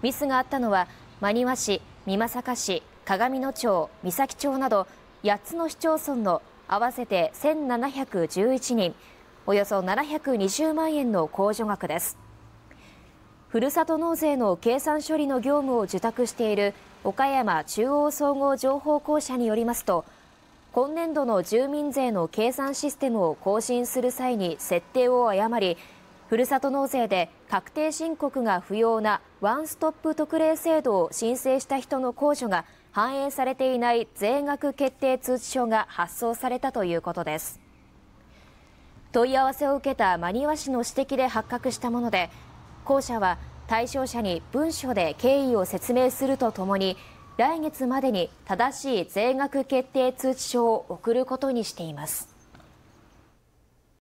ミスがあったのは真庭市、美作市、鏡野町、三崎町など8つの市町村の合わせて1711人およそ720万円の控除額ですふるさと納税の計算処理の業務を受託している岡山中央総合情報公社によりますと今年度の住民税の計算システムを更新する際に設定を誤りふるさと納税で確定申告が不要なワンストップ特例制度を申請した人の控除が反映されていない税額決定通知書が発送されたということです問い合わせを受けた真庭市の指摘で発覚したもので校舎は対象者に文書で経緯を説明するとともに来月までに正しい税額決定通知書を送ることにしています